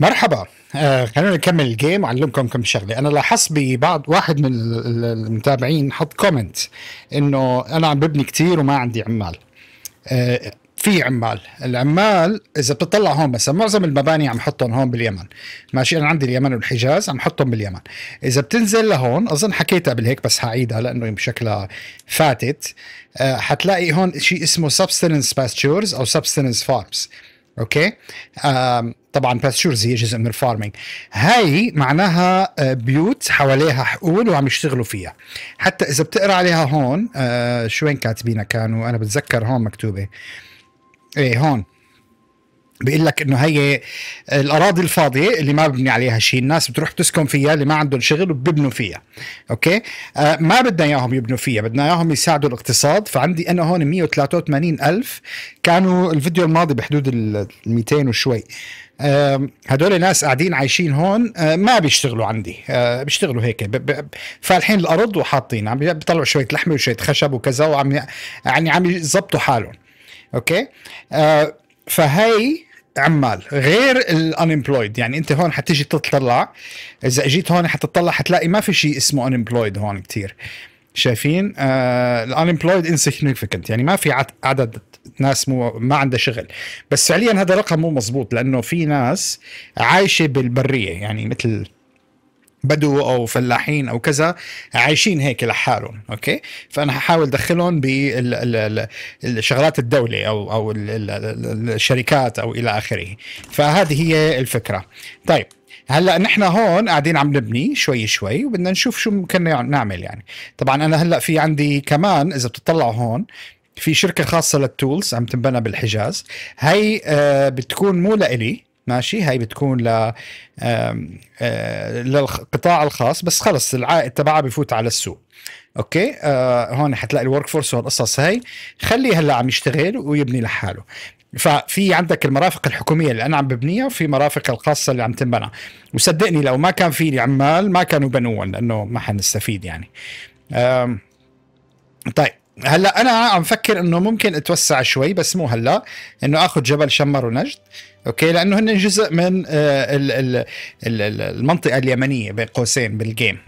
مرحبا آه خلينا نكمل الجيم وعلمكم كم شغله انا لاحظت ببعض واحد من المتابعين حط كومنت انه انا عم ببني كثير وما عندي عمال آه في عمال العمال اذا بتطلع هون مثلا معظم المباني عم حطهم هون باليمن ماشي انا عندي اليمن والحجاز عم حطهم باليمن اذا بتنزل لهون اظن حكيتها قبل هيك بس هعيدها لانه بشكلها فاتت آه حتلاقي هون شيء اسمه سبستنس باستشورز او سبستنس فارمز اوكي طبعا باستشورز هي جزء من الفارمينج هاي معناها آه، بيوت حواليها حقول وعم يشتغلوا فيها حتى اذا بتقرا عليها هون آه، شوين شو وين كاتبينها كانوا انا بتذكر هون مكتوبه ايه هون بيقول لك انه هي الاراضي الفاضيه اللي ما ببني عليها شيء الناس بتروح بتسكن فيها اللي ما عندهم شغل وبيبنوا فيها اوكي آه ما بدنا اياهم يبنوا فيها بدنا اياهم يساعدوا الاقتصاد فعندي انا هون 183 الف كانوا الفيديو الماضي بحدود ال 200 وشوي آه هدول ناس قاعدين عايشين هون آه ما بيشتغلوا عندي آه بيشتغلوا هيك فالحين الارض وحاطين عم بيطلعوا شويه لحمه وشويه خشب وكذا وعم يعني عم يظبطوا حالهم اوكي آه، فهي عمال غير الانمبلويد يعني انت هون حتيجي تطلع اذا اجيت هون حتطلع حتلاقي ما في شيء اسمه انمبلويد هون كثير شايفين الانمبلويد uh, انسيغنيفيكنت يعني ما في عدد ناس مو ما عندها شغل بس فعليا هذا رقم مو مزبوط لانه في ناس عايشه بالبريه يعني مثل بدو او فلاحين او كذا عايشين هيك لحالهم اوكي فانا ححاول ادخلهم بالشغلات الدوله او او الشركات او الى اخره فهذه هي الفكره طيب هلا نحن هون قاعدين عم نبني شوي شوي وبدنا نشوف شو ممكن نعمل يعني طبعا انا هلا في عندي كمان اذا بتطلعوا هون في شركه خاصه للتولز عم تنبنى بالحجاز هي آه، بتكون مو لإلي ماشي هاي بتكون ل آه، للقطاع الخاص بس خلص العائد تبعها بفوت على السوق اوكي آه هون حتلاقي الورك فورس والقصص هاي خليه هلا عم يشتغل ويبني لحاله ففي عندك المرافق الحكوميه اللي انا عم ببنيها وفي مرافق الخاصه اللي عم تنبنى وصدقني لو ما كان في عمال ما كانوا بنوهم لانه ما حنستفيد يعني آه طيب هلا انا عم فكر انه ممكن اتوسع شوي بس مو هلا انه اخذ جبل شمر ونجد اوكي لانه هن جزء من آه، المنطقه اليمنيه بين قوسين بالجيم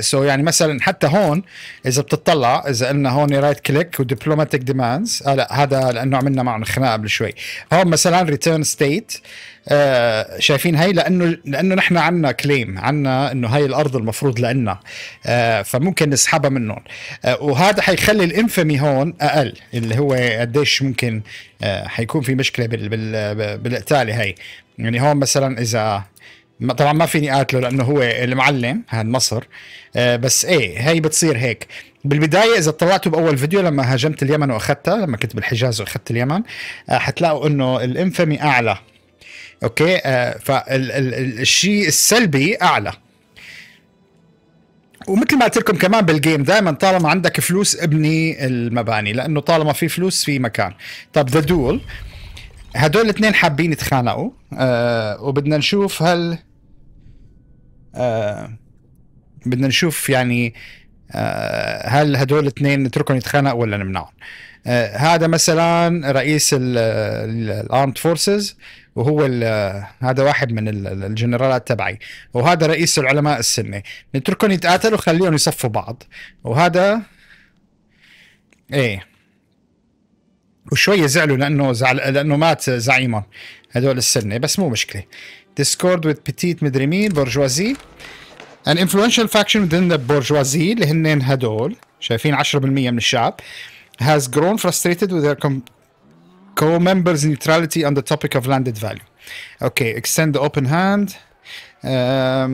سو آه، يعني مثلا حتى هون اذا بتطلع اذا قلنا هون رايت كليك ودبلوماتيك ديماندز لا هذا لانه عملنا معهم خناقه قبل شوي هون مثلا ريتيرن ستيت آه، شايفين هي لانه لانه نحن عندنا كليم عندنا انه هاي الارض المفروض لنا فممكن نسحبها منهم وهذا حيخلي الانفمي هون اقل اللي هو قديش ممكن حيكون في مشكله بال بال بالقتال الرساله هي يعني هون مثلا اذا طبعا ما فيني اقتله لانه هو المعلم هاد مصر آه، بس ايه هي بتصير هيك بالبدايه اذا طلعتوا باول فيديو لما هاجمت اليمن واخذتها لما كنت بالحجاز واخذت اليمن آه، حتلاقوا انه الانفمي اعلى اوكي آه، فالشيء السلبي اعلى ومثل ما قلت لكم كمان بالجيم دائما طالما عندك فلوس ابني المباني لانه طالما في فلوس في مكان طب ذا دول هدول الاثنين حابين يتخانقوا آه وبدنا نشوف هل آه بدنا نشوف يعني آه هل هدول الاثنين نتركهم يتخانقوا ولا نمنعهم آه هذا مثلا رئيس الارمد فورسز وهو آه، هذا واحد من الجنرالات تبعي وهذا رئيس العلماء السنه نتركهم يتقاتلوا وخليهم يصفوا بعض وهذا ايه وشويه زعلوا لانه زعل لانه مات زعيمهم هدول السنه بس مو مشكله ديسكورد وذ بتيت مدري مين برجوازي ان influential faction within the bourgeoisie اللي هن هدول شايفين 10% من الشعب has grown frustrated with their co-members neutrality on the topic of landed value. Okay, extend the open hand. Um,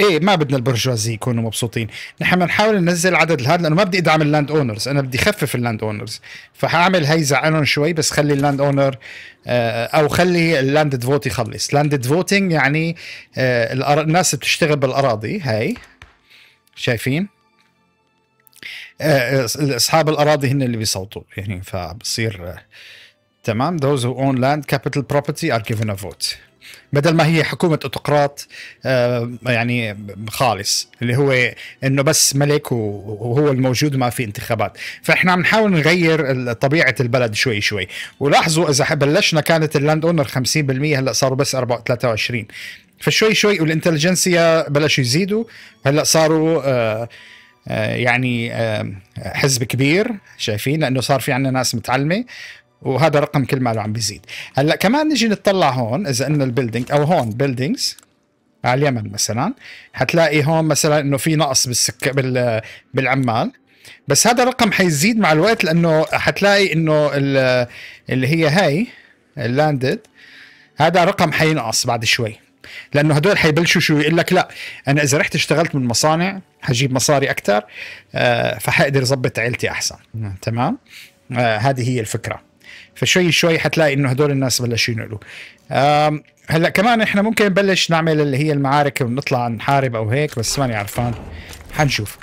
ايه ما بدنا البرجوازي يكونوا مبسوطين نحن بنحاول ننزل عدد الهاد لانه ما بدي ادعم اللاند اونرز انا بدي خفف اللاند اونرز فحاعمل هي زعلهم شوي بس خلي اللاند اونر آه، او خلي اللاند فوت يخلص لاند فوتينج يعني آه، الناس بتشتغل بالاراضي هاي شايفين آه، اصحاب الاراضي هن اللي بيصوتوا يعني فبصير تمام those who own land capital property are given a vote بدل ما هي حكومه اوتقراط آه، يعني خالص اللي هو انه بس ملك وهو الموجود وما في انتخابات فاحنا عم نحاول نغير طبيعه البلد شوي شوي ولاحظوا اذا بلشنا كانت اللاند اونر 50% هلا صاروا بس 23 فشوي شوي والانتليجنسيا بلشوا يزيدوا هلا صاروا آآ آه، آآ آه، يعني آآ حزب كبير شايفين لانه صار في عندنا ناس متعلمه وهذا رقم كل ماله عم بيزيد هلا كمان نجي نطلع هون اذا قلنا البيلدينج او هون بيلدينجز على اليمن مثلا حتلاقي هون مثلا انه في نقص بالسك بال بالعمال بس هذا الرقم حيزيد مع الوقت لانه حتلاقي انه اللي هي هاي اللاندد هذا رقم حينقص بعد شوي لانه هدول حيبلشوا شو يقول لك لا انا اذا رحت اشتغلت من مصانع حجيب مصاري اكثر آه، فحقدر اظبط عيلتي احسن تمام آه، هذه هي الفكره فشوي شوي حتلاقي انه هدول الناس بلشوا ينقلوا هلا كمان احنا ممكن نبلش نعمل اللي هي المعارك ونطلع نحارب او هيك بس ماني عرفان حنشوف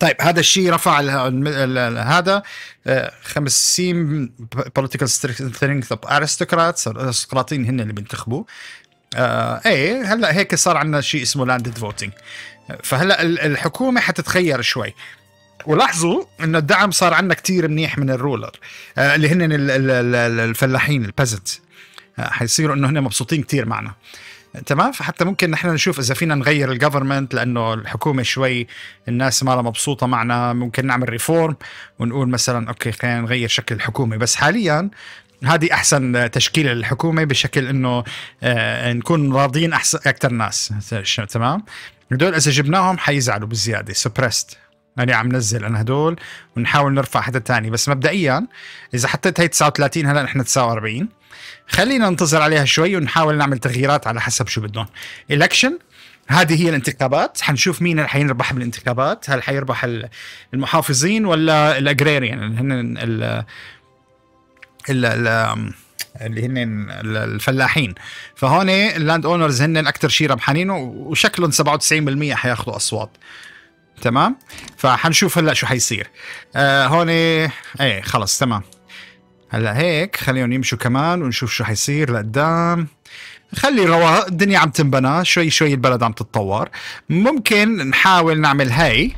طيب هذا الشيء رفع هذا 50 بوليتيكال سترينث اوف ارستقراطس الارستقراطيين هن اللي بينتخبوا آه ايه هلا هيك صار عندنا شيء اسمه لاندد فوتينج فهلا الحكومه حتتغير شوي ولاحظوا انه الدعم صار عندنا كتير منيح من الرولر آه، اللي هن الفلاحين البازنت آه، حيصيروا انه هن مبسوطين كتير معنا تمام فحتى ممكن نحن نشوف اذا فينا نغير الجفرمنت لانه الحكومه شوي الناس مالها مبسوطه معنا ممكن نعمل ريفورم ونقول مثلا اوكي خلينا نغير شكل الحكومه بس حاليا هذه احسن تشكيله للحكومه بشكل انه آه، نكون راضيين احسن اكثر ناس تمام هدول اذا جبناهم حيزعلوا بزياده سبريست ماني عم نزل انا هدول ونحاول نرفع حدا تاني بس مبدئيا اذا حطيت هي 39 هلا نحن 49 خلينا ننتظر عليها شوي ونحاول نعمل تغييرات على حسب شو بدهم الكشن هذه هي الانتخابات حنشوف مين اللي حيربح بالانتخابات هل حيربح المحافظين ولا الاجريريان يعني هن ال ال اللي هن الفلاحين فهون اللاند اونرز هن اكثر شيء ربحانين وشكلهم 97% حياخذوا اصوات تمام فحنشوف هلا شو حيصير آه هون إيه،, ايه خلص تمام هلا هيك خليهم يمشوا كمان ونشوف شو حيصير لقدام خلي رواق الدنيا عم تنبنى شوي شوي البلد عم تتطور ممكن نحاول نعمل هاي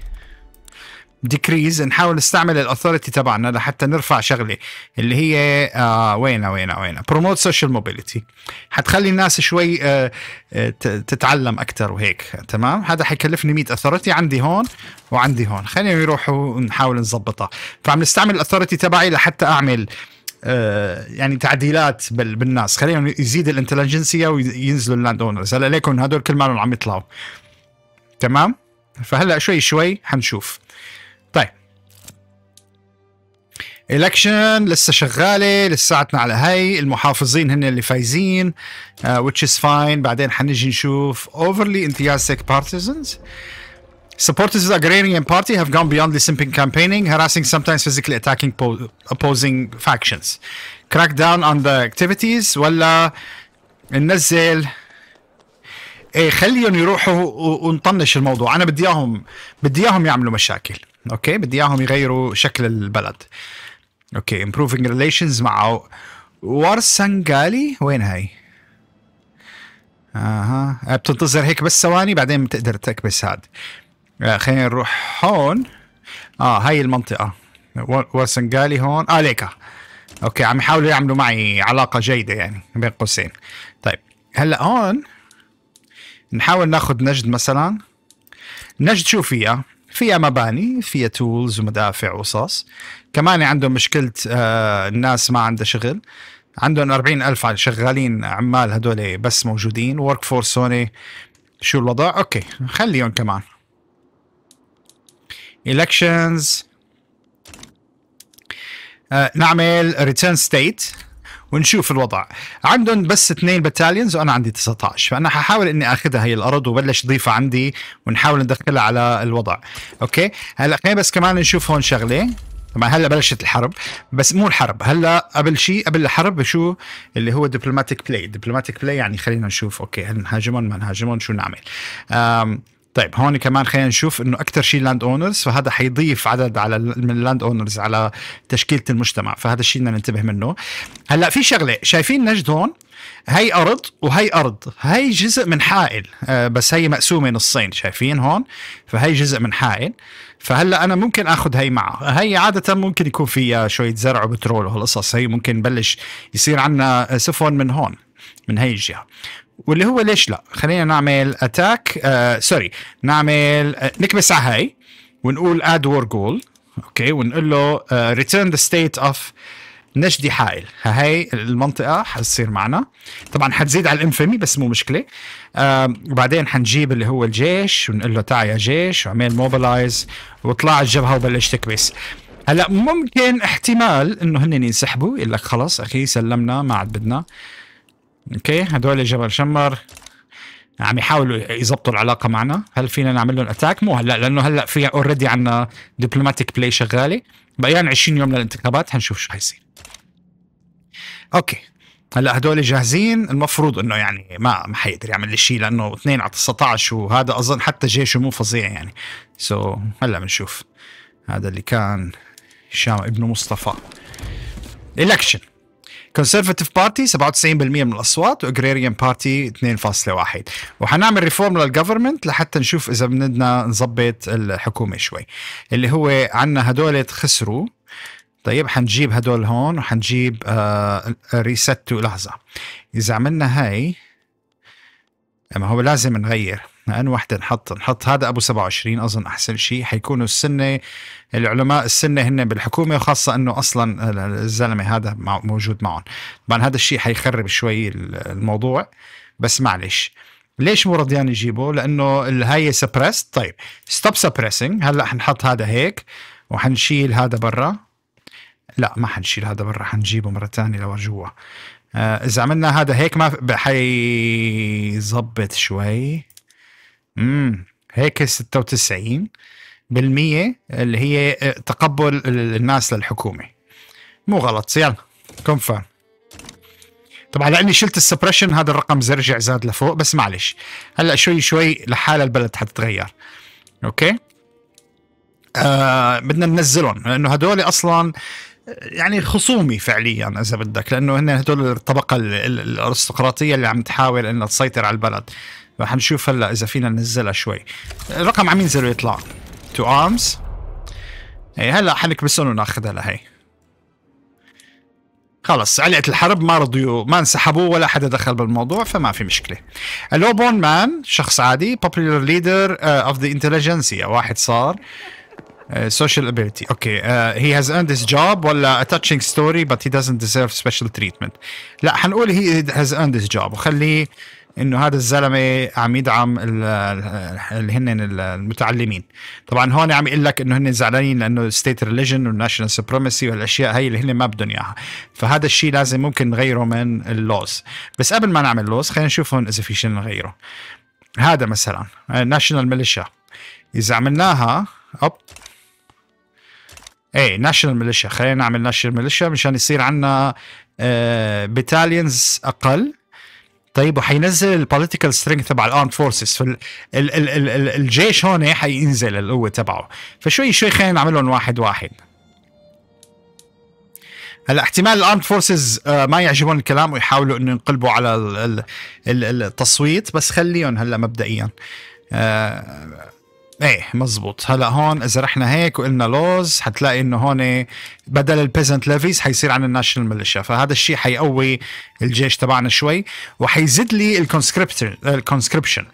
ديكريز نحاول نستعمل الاثوريتي تبعنا لحتى نرفع شغله اللي هي آه وين وين وين بروموت سوشيال موبيليتي حتخلي الناس شوي آه, آه، تتعلم اكثر وهيك تمام هذا حيكلفني 100 اثوريتي عندي هون وعندي هون خلينا يروحوا ونحاول نظبطها فعم نستعمل الاثوريتي تبعي لحتى اعمل آه يعني تعديلات بالناس خليهم يزيد الانتليجنسيا وينزلوا اللاند اونرز هلا ليكن هدول كل مالهم عم يطلعوا تمام فهلا شوي شوي حنشوف الكشن لسه شغاله لساتنا على هي المحافظين هن اللي فايزين which is fine بعدين حنجي نشوف overly enthusiastic partisans Supporters of the agrarian party have gone beyond the simping campaigning, harassing, sometimes physically attacking opposing factions. Crack down on the activities ولا ننزل ايه خليهم يروحوا ونطنش الموضوع، انا بدي اياهم بدي اياهم يعملوا مشاكل، اوكي؟ بدي اياهم يغيروا شكل البلد. اوكي امبروفنج ريليشنز مع وارسنجالي وين هاي؟ اها آه، بتنتظر هيك بس ثواني بعدين بتقدر تكبس هاد آه، خلينا نروح هون اه هاي المنطقة وارسنجالي هون اه ليكا اوكي عم يحاولوا يعملوا معي علاقة جيدة يعني بين قوسين طيب هلا هون نحاول ناخذ نجد مثلا نجد شو فيها فيها مباني فيها تولز ومدافع وصص كمان عندهم مشكله آه، الناس ما عندها شغل عندهم 40 ألف شغالين عمال هدول بس موجودين ورك فورس سوني شو الوضع اوكي خليهم كمان elections آه نعمل ريتيرن ستيت ونشوف الوضع عندهم بس اثنين بتاليونز وانا عندي 19 فانا ححاول اني اخذها هي الارض وبلش ضيفها عندي ونحاول ندخلها على الوضع اوكي هلا خلينا بس كمان نشوف هون شغله طبعا هلا بلشت الحرب بس مو الحرب هلا قبل شيء قبل الحرب شو اللي هو دبلوماتيك بلاي دبلوماتيك بلاي يعني خلينا نشوف اوكي هل نهاجمهم ما نهاجمهم شو نعمل طيب هون كمان خلينا نشوف انه اكثر شيء لاند اونرز فهذا حيضيف عدد على من اللاند اونرز على تشكيله المجتمع فهذا الشيء بدنا ننتبه منه هلا في شغله شايفين نجد هون هي ارض وهي ارض هي جزء من حائل آه، بس هي مقسومه نصين شايفين هون فهي جزء من حائل فهلا انا ممكن اخذ هي معها هي عاده ممكن يكون فيها شويه زرع وبترول وهالقصص هي ممكن نبلش يصير عندنا سفن آه، من هون من هي الجهه واللي هو ليش لا خلينا نعمل اتاك آه سوري نعمل آه نكبس على هاي ونقول اد وور جول اوكي ونقول له ريتيرن ذا ستيت اوف نجدي حائل هاي المنطقة حتصير معنا طبعا حتزيد على الانفيمي بس مو مشكلة آه وبعدين حنجيب اللي هو الجيش ونقول له تعال يا جيش وعمل موبلايز وطلع على الجبهة وبلش تكبس هلا ممكن احتمال انه هن ينسحبوا يقول لك خلص اخي سلمنا ما عاد بدنا اوكي هدول جبل شمر عم يحاولوا يضبطوا العلاقه معنا هل فينا نعمل لهم اتاك مو هلا لانه هلا في اوريدي عندنا دبلوماتيك بلاي شغاله بقيان 20 يوم للانتخابات هنشوف شو حيصير اوكي هلا هدول جاهزين المفروض انه يعني ما ما حيقدر يعمل لي شيء لانه 2 على 19 وهذا اظن حتى جيشه مو فظيع يعني سو so, هلا بنشوف هذا اللي كان هشام ابن مصطفى الكشن كونسرفتيف بارتي 97% من الاصوات واجريريان بارتي 2.1 وحنعمل ريفورم للجفرمنت لحتى نشوف اذا بدنا نظبط الحكومه شوي اللي هو عندنا هدول خسروا طيب حنجيب هدول هون وحنجيب آه ريست لحظه اذا عملنا هاي ما هو لازم نغير أن وحده نحط نحط هذا ابو 27 اظن احسن شيء حيكونوا السنه العلماء السنه هن بالحكومه وخاصه انه اصلا الزلمه هذا موجود معهم طبعا هذا الشيء حيخرب شوي الموضوع بس معلش ليش مو رضيان يجيبه؟ لانه هي سبرست طيب ستوب سبريسنج هلا حنحط هذا هيك وحنشيل هذا برا لا ما حنشيل هذا برا حنجيبه مره ثانيه لو جوا آه، اذا عملنا هذا هيك ما حيظبط شوي امم هيك 96 بالمية اللي هي آه، تقبل الناس للحكومة مو غلط يلا كونفيرم طبعا لاني شلت السبريشن هذا الرقم رجع زاد لفوق بس معلش هلا شوي شوي لحالها البلد حتتغير اوكي آه بدنا ننزلهم لانه هدول اصلا آه، يعني خصومي فعليا اذا بدك لانه هن هدول الطبقه الارستقراطيه اللي عم تحاول انها تسيطر على البلد رح نشوف هلا اذا فينا ننزلها شوي الرقم عم ينزل ويطلع تو ارمز اي هلا حنكبسهم وناخذها لهي خلص علقت الحرب ما رضيوا ما انسحبوا ولا حدا دخل بالموضوع فما في مشكله الو بون مان شخص عادي popular leader اوف ذا انتليجنسيا واحد صار سوشيال ابيلتي اوكي هي هاز earned his job ولا اتاتشينج ستوري بت هي doesn't deserve special treatment لا حنقول هي هاز earned his job وخليه انه هذا الزلمه عم يدعم اللي هن المتعلمين طبعا هون عم يقول لك انه هن زعلانين لانه ستيت ريليجن والناشونال سوبريمسي والاشياء هي اللي هن ما بدهم اياها فهذا الشيء لازم ممكن نغيره من اللوز بس قبل ما نعمل لوز خلينا نشوف هون اذا في شيء نغيره هذا مثلا ناشونال آه، ميليشيا اذا عملناها اب ايه ناشونال ميليشيا خلينا نعمل ناشونال ميليشيا مشان يصير عندنا آه بتاليونز اقل طيب وحينزل البوليتيكال سترينج تبع الارم فورسز الجيش هون إيه حينزل القوه تبعه فشوي شوي خلينا نعملهم واحد واحد هلا احتمال الارمد آه، فورسز ما يعجبهم الكلام ويحاولوا انه ينقلبوا على التصويت بس خليهم هلا مبدئيا آه، ايه مزبوط هلا هون اذا رحنا هيك وقلنا لوز حتلاقي انه هون بدل البيزنت ليفيز حيصير عن الناشونال ميليشيا فهذا الشيء حيقوي الجيش تبعنا شوي وحيزيد لي الكونسكريبشن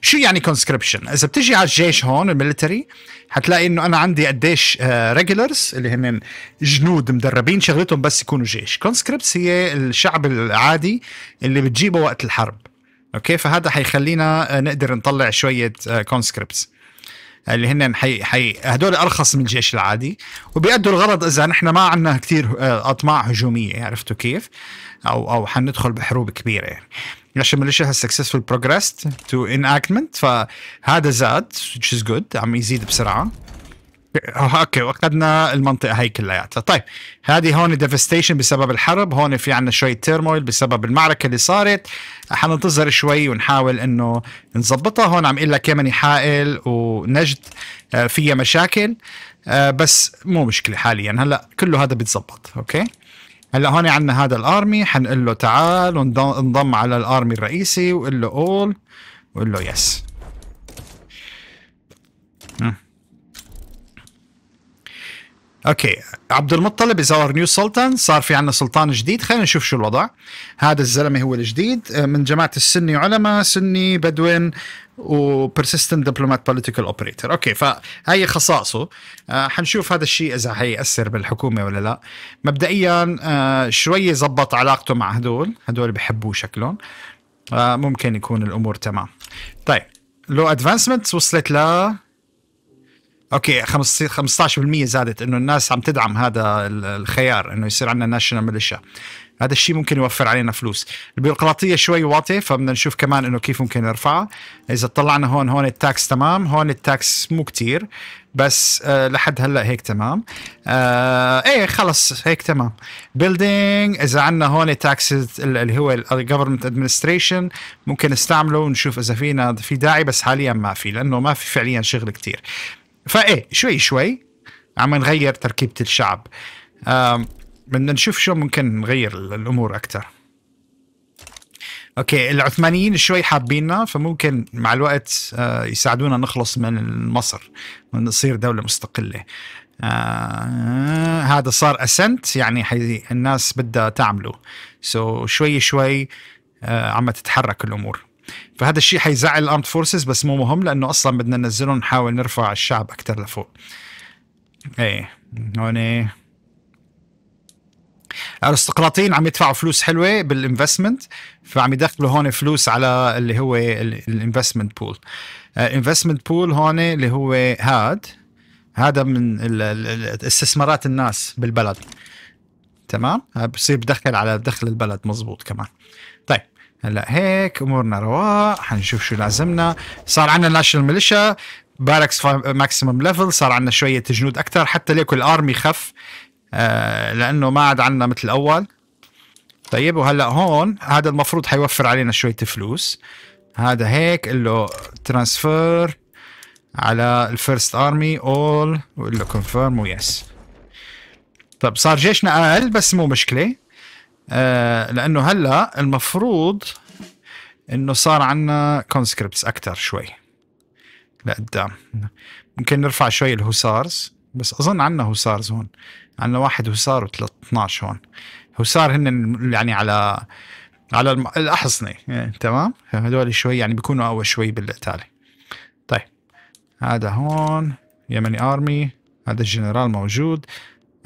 شو يعني كونسكريبشن اذا بتجي على الجيش هون الميليتري حتلاقي انه انا عندي قديش ريجولرز آه، اللي هن جنود مدربين شغلتهم بس يكونوا جيش كونسكريبتس هي الشعب العادي اللي بتجيبه وقت الحرب اوكي فهذا حيخلينا آه، نقدر نطلع شويه كونسكريبتس آه، اللي هن حي حي هدول ارخص من الجيش العادي وبيأدوا الغرض اذا نحن ما عندنا كثير آه، اطماع هجوميه عرفتوا كيف؟ او او حندخل بحروب كبيره يعني. Russian ميليشيا has سكسسفول بروجريس تو enactment فهذا زاد which is good عم يزيد بسرعه اوكي وقدنا المنطقه هي كلياتها طيب هذه هون ديفستيشن بسبب الحرب هون في عنا شوي تيرمويل بسبب المعركه اللي صارت حننتظر شوي ونحاول انه نظبطها هون عم اقول لك يمني حائل ونجد آه، فيها مشاكل آه، بس مو مشكله حاليا هلا كله هذا بيتظبط اوكي هلا هون عندنا هذا الارمي حنقول له تعال ونضم على الارمي الرئيسي وقول له اول وقول له يس yes. اوكي عبد المطلب از اور نيو سلطان صار في عندنا سلطان جديد خلينا نشوف شو الوضع هذا الزلمه هو الجديد آه، من جماعه السني علماء سني بدوين وبرسيستنت دبلومات بوليتيكال اوبريتور اوكي فهي خصائصه آه حنشوف هذا الشيء اذا حيأثر بالحكومه ولا لا مبدئيا آه شوي زبط علاقته مع هدول هدول بحبوه شكلهم آه ممكن يكون الامور تمام طيب لو ادفانسمنت وصلت ل اوكي 15% زادت انه الناس عم تدعم هذا الخيار انه يصير عندنا ناشونال ميليشيا هذا الشيء ممكن يوفر علينا فلوس البيروقراطيه شوي واطيه فبدنا نشوف كمان انه كيف ممكن نرفعها اذا طلعنا هون هون التاكس تمام هون التاكس مو كتير بس آه لحد هلا هيك تمام آه ايه خلص هيك تمام بيلدينج اذا عندنا هون تاكس اللي هو الجفرمنت ادمنستريشن ممكن نستعمله ونشوف اذا فينا في داعي بس حاليا ما في لانه ما في فعليا شغل كتير فايه شوي شوي عم نغير تركيبه الشعب بدنا نشوف شو ممكن نغير الامور اكثر اوكي العثمانيين شوي حابيننا فممكن مع الوقت آه، يساعدونا نخلص من مصر ونصير دوله مستقله آه هذا صار اسنت يعني حي الناس بدها تعمله سو so شوي شوي آه عم تتحرك الامور فهذا الشيء حيزعل الارمد فورسز بس مو مهم لانه اصلا بدنا ننزلهم نحاول نرفع الشعب اكثر لفوق ايه هون إيه. الارستقراطيين عم يدفعوا فلوس حلوه بالانفستمنت فعم يدخلوا هون فلوس على اللي هو الانفستمنت بول الانفستمنت بول هون اللي هو هاد هذا من استثمارات الناس بالبلد تمام بصير بدخل على دخل البلد مزبوط كمان هلا هيك امورنا رواق حنشوف شو لازمنا صار عندنا ناشونال ميليشيا باركس ماكسيمم ليفل صار عندنا شويه جنود اكثر حتى ليكو الارمي خف آه لانه ما عاد عندنا مثل الاول طيب وهلا هون هذا المفروض حيوفر علينا شويه فلوس هذا هيك له ترانسفير على الفيرست ارمي اول وقول له كونفيرم ويس طب صار جيشنا اقل بس مو مشكله آه، لانه هلا المفروض انه صار عندنا كونسكريبتس اكثر شوي لقدام ممكن نرفع شوي الهوسارز بس اظن عندنا هوسارز هون عندنا واحد هوسار و 12 هون هوسار هن يعني على على الاحصنه يعني تمام هدول شوي يعني بيكونوا اقوى شوي بالقتاله طيب هذا هون يمني ارمي هذا الجنرال موجود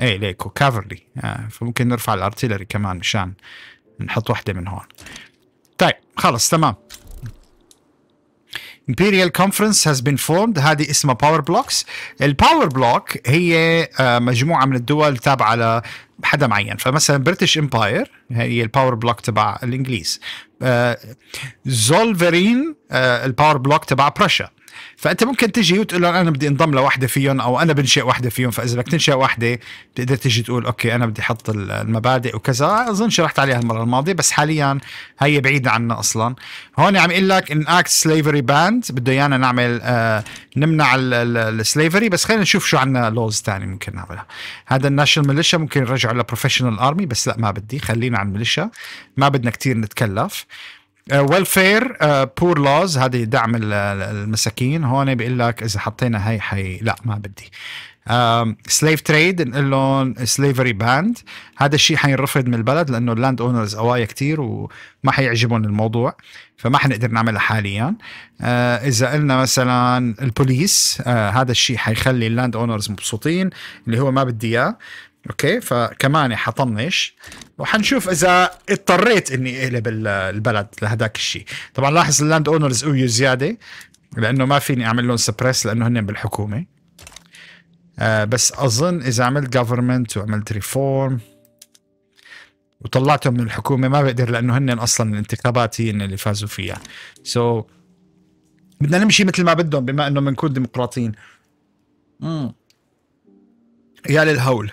اي ليكو كافرلي آه فممكن نرفع الارتيلري كمان مشان نحط واحدة من هون طيب خلص تمام Imperial Conference has been formed هذه اسمها باور بلوكس الباور بلوك هي آه، مجموعة من الدول تابعة على حدا معين فمثلا بريتش امباير هي الباور بلوك تبع الانجليز زولفرين الباور بلوك تبع برشا فانت ممكن تجي وتقول لهم انا بدي انضم لوحده فيهم او انا بنشئ وحده فيهم فاذا بدك تنشئ وحده بتقدر تجي تقول اوكي انا بدي احط المبادئ وكذا اظن شرحت عليها المره الماضيه بس حاليا هي بعيده عنا اصلا هون عم يقول لك ان اكت سليفري باند بده ايانا نعمل آه نمنع السليفري بس خلينا نشوف شو عندنا لوز ثاني ممكن نعملها هذا الناشونال ميليشيا ممكن نرجعه لبروفيشنال ارمي بس لا ما بدي خلينا على الميليشيا ما بدنا كثير نتكلف ويلفير بور لوز هذه دعم المساكين هون بيقول لك اذا حطينا هي حي لا ما بدي سليف تريد نقول لهم سليفري باند هذا الشيء حينرفض من البلد لانه اللاند اونرز قوايا كتير وما حيعجبهم الموضوع فما حنقدر نعملها حاليا uh, اذا قلنا مثلا البوليس uh, آه، هذا الشيء حيخلي اللاند اونرز مبسوطين اللي هو ما بدي اياه اوكي فكمان حطنش وحنشوف اذا اضطريت اني اقلب البلد لهداك الشيء طبعا لاحظ اللاند اونرز قويوا زياده لانه ما فيني اعمل لهم سبريس لانه هن بالحكومه آه بس اظن اذا عملت جفرمنت وعملت ريفورم وطلعتهم من الحكومه ما بقدر لانه هن اصلا الانتخابات هي اللي فازوا فيها سو so, بدنا نمشي مثل ما بدهم بما انه بنكون ديمقراطيين امم يا للهول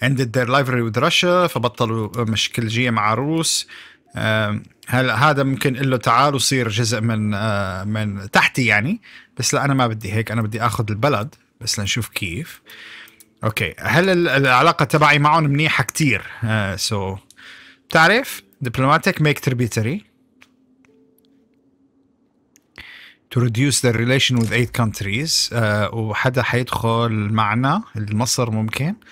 ended their rivalry with Russia فبطلوا مشكلجية مع روس هلا هذا ممكن له تعال وصير جزء من من تحتي يعني بس لا انا ما بدي هيك انا بدي اخذ البلد بس لنشوف كيف اوكي هل العلاقه تبعي معهم منيحه كتير سو بتعرف دبلوماتيك ميك تريبيتري to reduce their relation with eight countries uh, وحدا حيدخل معنا مصر ممكن uh,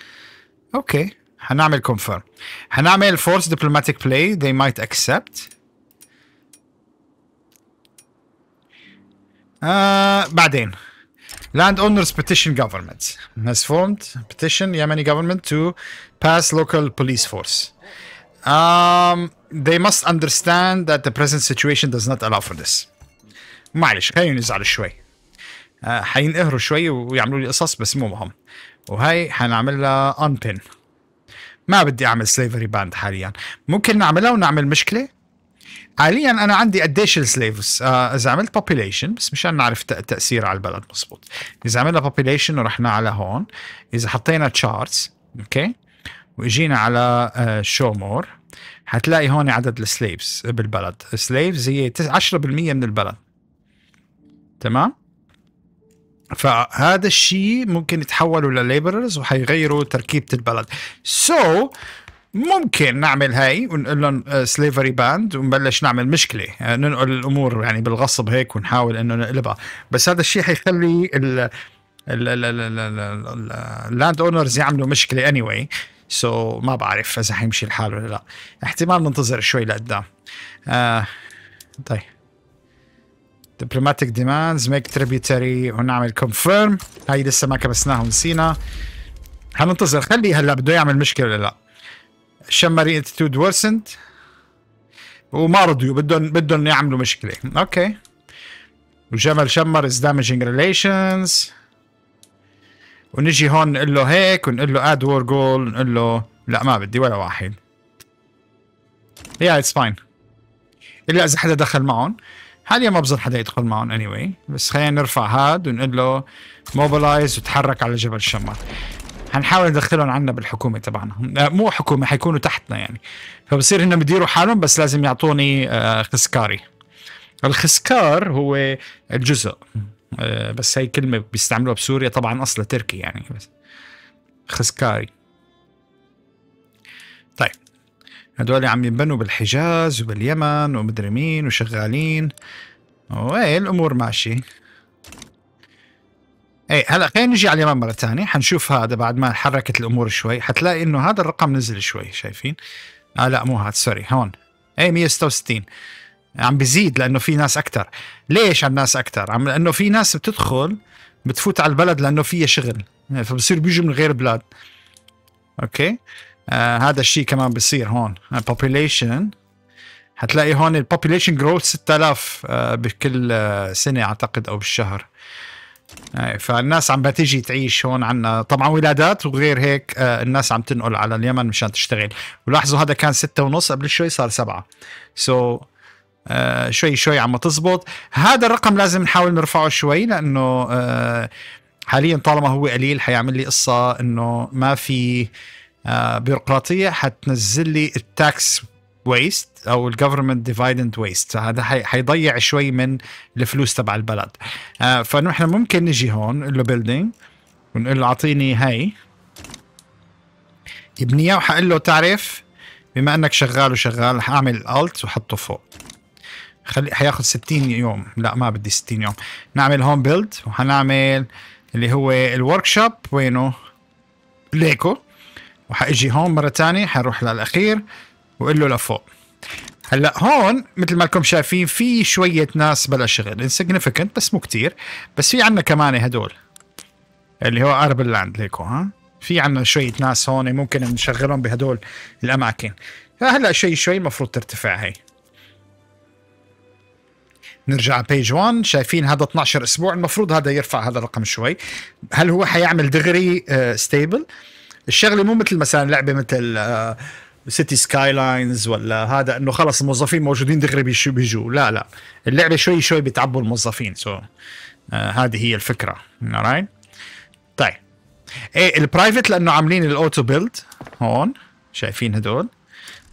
اوكي هنعمل كونفيرم هنعمل فورس diplomatic بلاي they might accept آه uh, بعدين Land Owners Petition Government has formed petition Yemeni government to pass local police force. Um, they must understand that the present situation does not allow for this. معلش خلينا نزعل شوي. حينقهروا شوي ويعملوا لي قصص بس مو مهم. وهي حنعملها انبن ما بدي اعمل سليفري باند حاليا ممكن نعملها ونعمل مشكله حاليا انا عندي قديش السليفز آه اذا عملت population بس مشان نعرف تاثير على البلد مزبوط اذا عملنا population ورحنا على هون اذا حطينا charts اوكي واجينا على آه مور حتلاقي هون عدد السليفز بالبلد السليفز هي 10% من البلد تمام فهذا الشيء ممكن يتحولوا لليبرز وحيغيروا تركيبه البلد سو so, ممكن نعمل هاي ونقول لهم سليفري باند ونبلش نعمل مشكله آه، ننقل الامور يعني بالغصب هيك ونحاول انه نقلبها بس هذا الشيء حيخلي اللاند اونرز يعملوا مشكله اني anyway. سو so, ما بعرف اذا حيمشي الحال ولا لا احتمال ننتظر شوي لقدام آه طيب diplomatic demands make tributary ونعمل confirm هاي لسه ما كبسناها ونسينا هننتظر خلي هلا بده يعمل مشكله ولا لا شمري اتيتود ورسنت وما رضيوا بدهم بدهم يعملوا مشكله اوكي وجمل شمر از دامجينج ريليشنز ونجي هون نقول له هيك ونقول له اد وور جول نقول له لا ما بدي ولا واحد يا اتس فاين الا اذا حدا دخل معهم حاليا ما بظن حدا يدخل معهم اني anyway. بس خلينا نرفع هاد ونقول له موبلايز وتحرك على جبل الشمال حنحاول ندخلهم عنا بالحكومه تبعنا آه، مو حكومه حيكونوا تحتنا يعني فبصير هن بديروا حالهم بس لازم يعطوني آه، خسكاري الخسكار هو الجزء آه، بس هي كلمه بيستعملوها بسوريا طبعا اصلها تركي يعني بس خسكاري طيب هدول عم ينبنوا بالحجاز وباليمن ومدري مين وشغالين وايه الامور ماشي ايه هلا خلينا نجي على اليمن مره ثانيه حنشوف هذا بعد ما حركت الامور شوي حتلاقي انه هذا الرقم نزل شوي شايفين اه لا مو هذا سوري هون ايه 166 عم بزيد لانه في ناس اكثر ليش عم ناس اكثر عم لانه في ناس بتدخل بتفوت على البلد لانه فيها شغل يعني فبصير بيجوا من غير بلاد اوكي آه هذا الشيء كمان بصير هون آه، population هتلاقي هون البوبيليشن جروث 6000 آه بكل آه سنه اعتقد او بالشهر آه، فالناس عم بتجي تعيش هون عنا طبعا ولادات وغير هيك آه، الناس عم تنقل على اليمن مشان تشتغل ولاحظوا هذا كان ستة ونص قبل شوي صار سبعة سو so, آه شوي شوي عم تزبط هذا الرقم لازم نحاول نرفعه شوي لانه آه حاليا طالما هو قليل حيعمل لي قصه انه ما في آه، بيروقراطيه حتنزل لي التاكس ويست او الجفرمنت ديفايدنت ويست هذا حيضيع شوي من الفلوس تبع البلد آه، فنحن ممكن نجي هون نقول له بيلدينج ونقول له اعطيني هاي ابني اياه وحقول له تعرف بما انك شغال وشغال حاعمل الت وحطه فوق خلي حياخذ 60 يوم لا ما بدي 60 يوم نعمل هون بيلد وحنعمل اللي هو الورك شوب وينه ليكو وحاجي هون مره ثانيه حنروح للاخير وقول له لفوق هلا هون مثل ما لكم شايفين في شويه ناس بلا شغل انسيغنيفيكنت بس مو كثير بس في عندنا كمان هدول اللي هو اربل لاند ليكو ها في عندنا شويه ناس هون ممكن نشغلهم بهدول الاماكن هلا شوي شوي المفروض ترتفع هي نرجع على بيج 1 شايفين هذا 12 اسبوع المفروض هذا يرفع هذا الرقم شوي هل هو حيعمل دغري ستيبل uh, الشغله مو مثل مثلا لعبه مثل سيتي سكاي لاينز ولا هذا انه خلص الموظفين موجودين دغري بيجوا لا لا اللعبه شوي شوي بتعبوا الموظفين سو آه، هذه هي الفكره رايت طيب ايه البرايفت لانه عاملين الاوتو بيلد هون شايفين هدول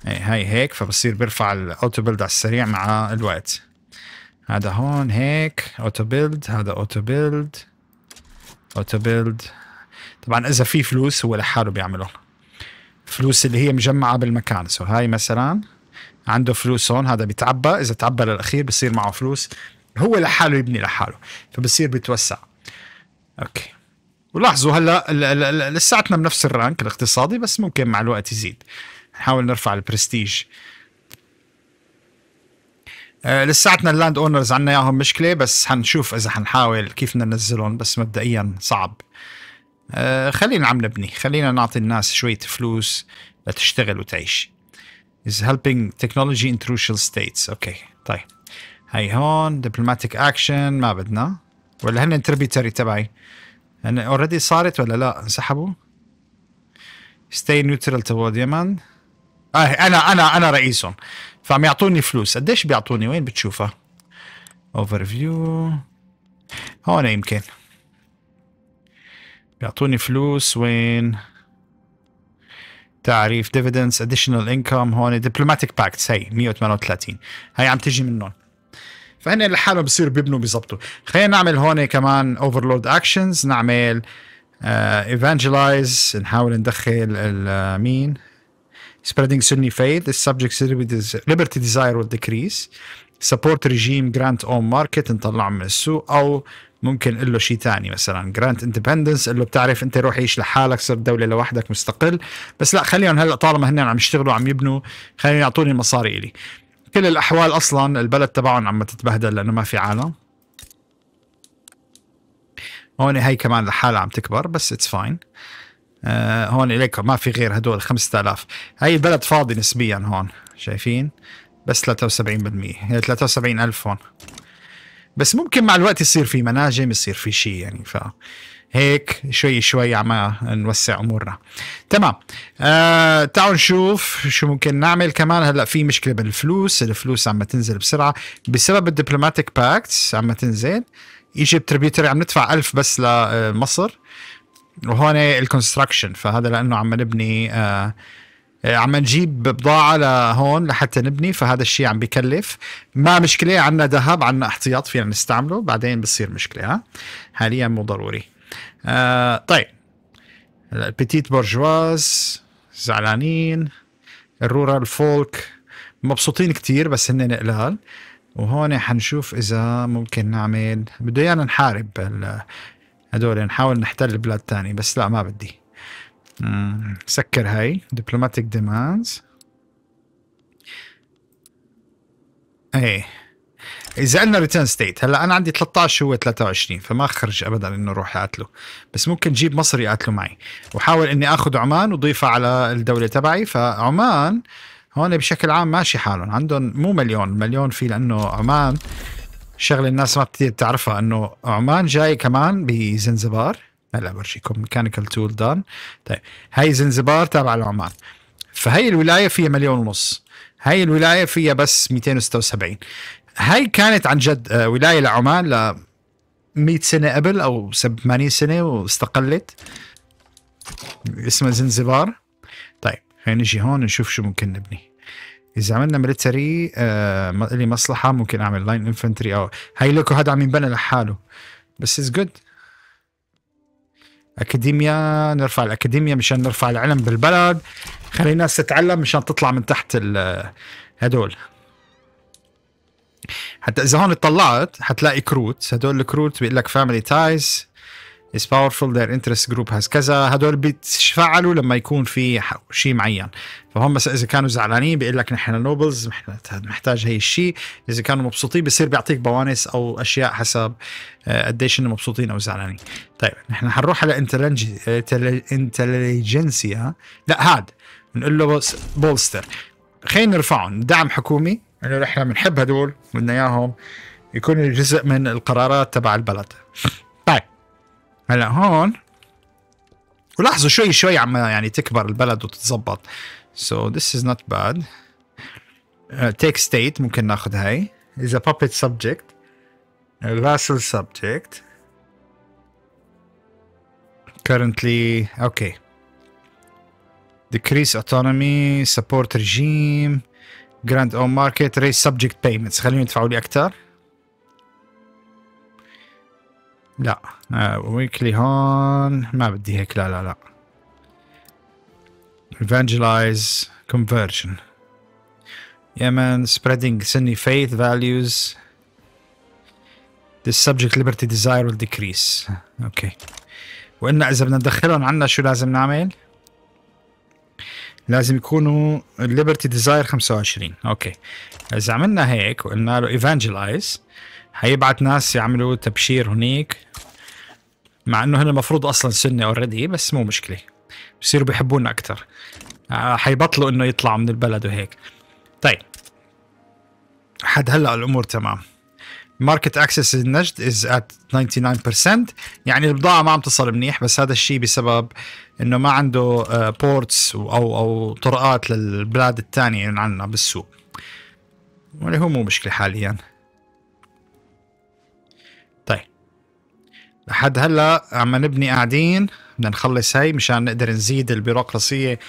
ايه هاي هيك فبصير بيرفع الاوتو بيلد على السريع مع الوقت هذا هون هيك اوتو بيلد هذا اوتو بيلد اوتو بيلد طبعا اذا في فلوس هو لحاله بيعمله فلوس اللي هي مجمعه بالمكان سو هاي مثلا عنده فلوس هون هذا بيتعبى اذا تعبى للاخير بصير معه فلوس هو لحاله يبني لحاله فبصير بيتوسع اوكي ولاحظوا هلا لساتنا بنفس الرانك الاقتصادي بس ممكن مع الوقت يزيد نحاول نرفع البرستيج آه، لساتنا اللاند اونرز عنا اياهم مشكله بس حنشوف اذا حنحاول كيف بدنا ننزلهم بس مبدئيا صعب آه، خلينا عم نبني خلينا نعطي الناس شوية فلوس لتشتغل وتعيش is helping technology in crucial states اوكي طيب هاي هون diplomatic action ما بدنا ولا هن التربيتري تبعي هن اوريدي صارت ولا لا انسحبوا stay neutral toward Yemen آه انا انا انا رئيسهم فعم يعطوني فلوس قديش بيعطوني وين بتشوفها overview هون يمكن بيعطوني فلوس وين تعريف ديفيدنس اديشنال انكم هون ديبلوماتيك باكتس هي 138 هي عم تجي منهم فهن لحالهم بصير بيبنوا بيظبطوا خلينا نعمل هون كمان اوفرلود اكشنز نعمل ايفانجلايز آه، uh, نحاول ندخل آه، مين spreading Sunni faith the subject's liberty desire will decrease support regime grant on market نطلع من السوق او ممكن قل له شيء ثاني مثلا جراند اندبندنس قل له بتعرف انت روح عيش لحالك صرت دوله لوحدك مستقل بس لا خليهم هلا طالما هن عم يشتغلوا عم يبنوا خليهم يعطوني المصاري الي كل الاحوال اصلا البلد تبعهم عم تتبهدل لانه ما في عالم هون هي كمان لحالها عم تكبر بس اتس فاين آه هون اليكم ما في غير هدول 5000 هي البلد فاضي نسبيا هون شايفين بس 73% 73000 هون بس ممكن مع الوقت يصير في مناجم يصير في شيء يعني ف هيك شوي شوي عم نوسع امورنا تمام آه تعالوا نشوف شو ممكن نعمل كمان هلا في مشكله بالفلوس الفلوس عم تنزل بسرعه بسبب الدبلوماتيك باكتس عم تنزل ايجيبت تربيتري عم ندفع ألف بس لمصر وهون الكونستراكشن فهذا لانه عم نبني آه آه، عم نجيب بضاعه لهون لحتى نبني فهذا الشيء عم بكلف ما مشكله عنا ذهب عنا احتياط فينا نستعمله بعدين بتصير مشكله ها حاليا مو ضروري آه طيب البتيت برجواز زعلانين الرورال فولك مبسوطين كتير بس هن قلال وهون حنشوف اذا ممكن نعمل بده ايانا نحارب هدول نحاول نحتل بلاد تاني بس لا ما بدي سكر هاي دبلوماتيك ديماندز ايه اذا قلنا ريتيرن ستيت هلا انا عندي 13 هو 23 فما خرج ابدا انه اروح اقتله بس ممكن جيب مصري يقاتله معي وحاول اني اخذ عمان وضيفها على الدوله تبعي فعمان هون بشكل عام ماشي حالهم عندهم مو مليون مليون في لانه عمان شغله الناس ما كثير بتعرفها انه عمان جاي كمان بزنزبار هلا برجيكم ميكانيكال تول دان طيب هاي زنزبار تابعه لعمان فهي الولايه فيها مليون ونص هاي الولايه فيها بس 276 هاي كانت عن جد آه، ولايه لعمان ل 100 سنه قبل او 80 سنه واستقلت اسمها زنزبار طيب خلينا نجي هون نشوف شو ممكن نبني اذا عملنا ميلتري آه لي مصلحه ممكن اعمل لاين انفنتري او هاي لوكو هذا عم ينبنى لحاله بس از جود اكاديميا نرفع الاكاديميا مشان نرفع العلم بالبلد خلي الناس تتعلم مشان تطلع من تحت هدول حتى اذا هون اطلعت حتلاقي كروت هدول الكروت بيقول لك فاميلي تايز is powerful their interest group has كذا هدول بيتفاعلوا لما يكون في شيء معين فهم بس اذا كانوا زعلانين بيقول لك نحن نوبلز محتاج هي الشيء اذا كانوا مبسوطين بصير بيعطيك بوانس او اشياء حسب آه، قديش انه مبسوطين او زعلانين طيب نحن حنروح على انتليجنسيا آه، لا هاد بنقول له بولستر خلينا نرفعهم دعم حكومي انه نحن بنحب هدول بدنا اياهم يكونوا جزء من القرارات تبع البلد طيب هلا هون ولاحظوا شوي شوي عم يعني تكبر البلد وتتظبط سو ذس از نوت باد take state ممكن ناخذ هاي a puppet subject vassal subject currently اوكي okay. decrease autonomy support regime grant own market raise subject payments خليهم يدفعوا لي اكثر لا ويكلي آه، هون ما بدي هيك لا لا لا evangelize conversion يمن سبريدنج سني فايث فاليوز the subject liberty desire will decrease اوكي وإن اذا بدنا ندخلهم عنا شو لازم نعمل لازم يكونوا liberty desire 25 اوكي اذا عملنا هيك وقلنا له evangelize حيبعت ناس يعملوا تبشير هنيك مع انه هن المفروض اصلا سنه اوريدي بس مو مشكله بصيروا بيحبونا اكثر آه، حيبطلوا انه يطلعوا من البلد وهيك طيب حد هلا الامور تمام ماركت اكسس النجد از ات 99% يعني البضاعه ما عم تصل منيح بس هذا الشيء بسبب انه ما عنده بورتس آه، او او طرقات للبلاد الثانيه اللي عندنا بالسوق واللي هو مو مشكله حاليا لحد هلا عم نبني قاعدين بدنا نخلص هي مشان نقدر نزيد البيروقراطيه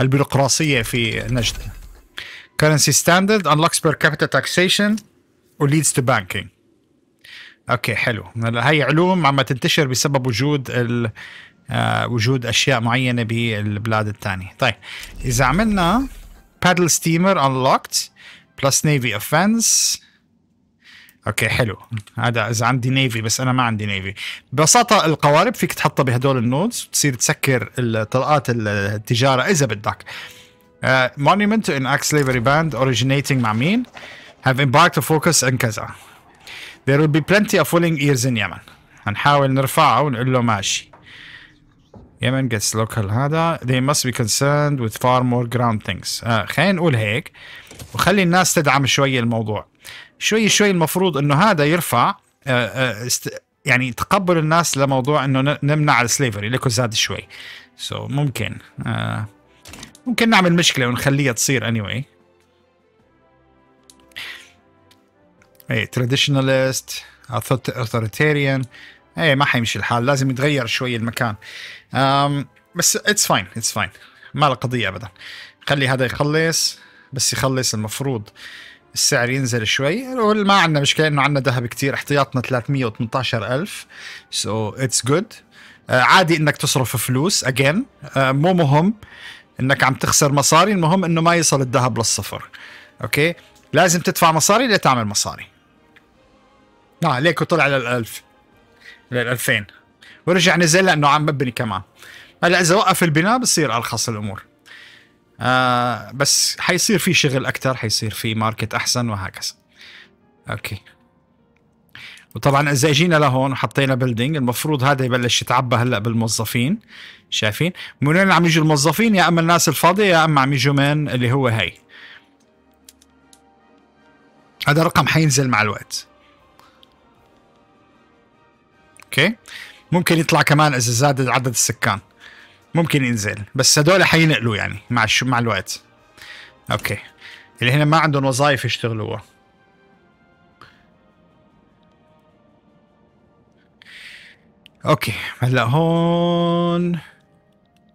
البيروقراطيه في نجده currency standard unlocks per capita taxation و leads to banking اوكي حلو هي علوم عم تنتشر بسبب وجود ال آه وجود اشياء معينه بالبلاد الثانيه طيب اذا عملنا paddle steamer unlocked plus navy offense اوكي حلو هذا اذا عندي نيفي بس انا ما عندي نيفي ببساطه القوارب فيك تحطها بهدول النودز تصير تسكر طلقات التجاره اذا بدك مونيمنت uh, monument to an باند slavery band originating مع مين have embarked to focus on كذا there will be plenty of willing ears in Yemen هنحاول نرفعه ونقول له ماشي Yemen gets local هذا they must be concerned with far more ground things uh, خلينا نقول هيك وخلي الناس تدعم شوي الموضوع شوي شوي المفروض انه هذا يرفع آه، آه، يعني تقبل الناس لموضوع انه نمنع السليفري لكن زاد شوي سو so, ممكن آه، ممكن نعمل مشكله ونخليها تصير اني anyway. اي تراديشناليست اوثوريتيريان اي ما حيمشي الحال لازم يتغير شوي المكان بس اتس فاين اتس فاين ما له قضيه ابدا خلي هذا يخلص بس يخلص المفروض السعر ينزل شوي ما عندنا مشكله انه عندنا ذهب كثير احتياطنا 318000 سو اتس جود عادي انك تصرف فلوس اجين آه، مو مهم انك عم تخسر مصاري المهم انه ما يصل الذهب للصفر اوكي لازم تدفع مصاري لتعمل مصاري اه ليكو طلع لل1000 لل2000 ورجع نزل لانه عم ببني كمان هلا اذا وقف البناء بصير ارخص الامور آه بس حيصير في شغل اكثر حيصير في ماركت احسن وهكذا اوكي وطبعا اذا اجينا لهون وحطينا بيلدينج المفروض هذا يبلش يتعبى هلا بالموظفين شايفين من وين عم يجوا الموظفين يا اما الناس الفاضيه يا اما عم يجوا من اللي هو هي هذا رقم حينزل مع الوقت اوكي ممكن يطلع كمان اذا زاد عدد السكان ممكن ينزل بس هدول حينقلوا يعني مع الش... مع الوقت اوكي اللي هنا ما عندهم وظائف يشتغلوها اوكي هلا هون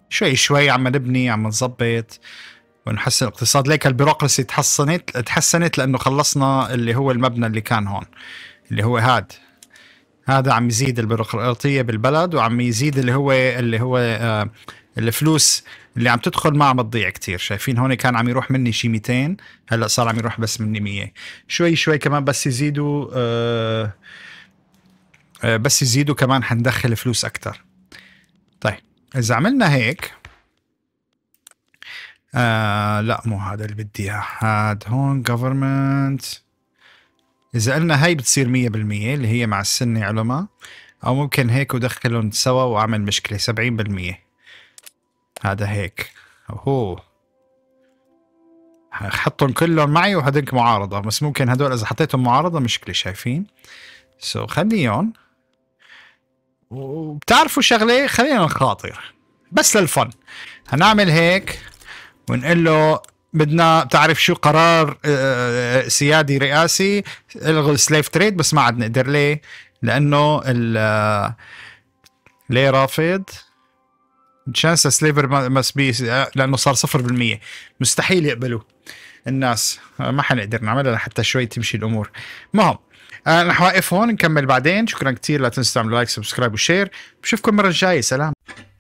شوي شوي عم نبني عم نظبط ونحسن الاقتصاد ليك البيروقراسي تحسنت تحسنت لانه خلصنا اللي هو المبنى اللي كان هون اللي هو هاد هذا عم يزيد البيروقراطيه بالبلد وعم يزيد اللي هو اللي هو آه، الفلوس اللي عم تدخل ما عم تضيع كثير شايفين هون كان عم يروح مني شي 200 هلا صار عم يروح بس مني 100 شوي شوي كمان بس يزيدوا آه، آه، بس يزيدوا كمان حندخل فلوس اكثر طيب اذا عملنا هيك آه لا مو هذا اللي بدي اياه هاد هون government اذا قلنا هاي بتصير 100% اللي هي مع السنه علماء او ممكن هيك ودخلهم سوا واعمل مشكله 70% هذا هيك هو حطهم كلهم معي وهدنك معارضه بس ممكن هدول اذا حطيتهم معارضه مشكله شايفين سو so خليهم وبتعرفوا شغله خلينا نخاطر بس للفن هنعمل هيك ونقول له بدنا تعرف شو قرار آه، آه، سيادي رئاسي الغوا السليف تريد بس ما عاد نقدر ليه؟ لانه آه، ليه رافض؟ تشانس سليفر ماست بي لانه صار 0% مستحيل يقبلوا الناس ما حنقدر نعملها لحتى شوي تمشي الامور المهم انا رح واقف هون نكمل بعدين شكرا كثير لا تنسوا تعملوا لايك سبسكرايب وشير بشوفكم المره الجايه سلام